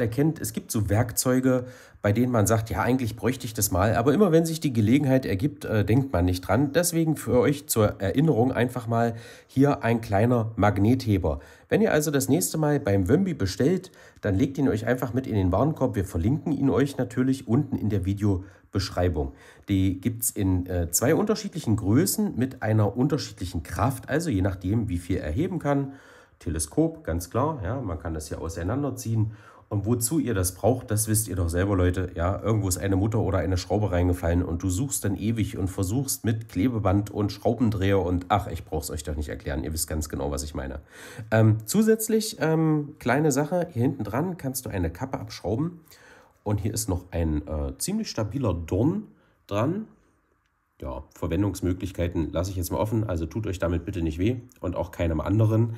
erkennt, es gibt so Werkzeuge, bei denen man sagt, ja, eigentlich bräuchte ich das mal, aber immer wenn sich die Gelegenheit ergibt, äh, denkt man nicht dran. Deswegen für euch zur Erinnerung einfach mal hier ein kleiner Magnetheber. Wenn ihr also das nächste Mal beim Wömbi bestellt, dann legt ihn euch einfach mit in den Warenkorb. Wir verlinken ihn euch natürlich unten in der Videobeschreibung. Die gibt es in äh, zwei unterschiedlichen Größen mit einer unterschiedlichen Kraft, also je nachdem, wie viel er heben kann. Teleskop, ganz klar, ja, man kann das hier auseinanderziehen und wozu ihr das braucht, das wisst ihr doch selber, Leute. Ja, irgendwo ist eine Mutter oder eine Schraube reingefallen und du suchst dann ewig und versuchst mit Klebeband und Schraubendreher und ach, ich brauch's euch doch nicht erklären. Ihr wisst ganz genau, was ich meine. Ähm, zusätzlich, ähm, kleine Sache, hier hinten dran kannst du eine Kappe abschrauben. Und hier ist noch ein äh, ziemlich stabiler Dorn dran. Ja, Verwendungsmöglichkeiten lasse ich jetzt mal offen, also tut euch damit bitte nicht weh und auch keinem anderen.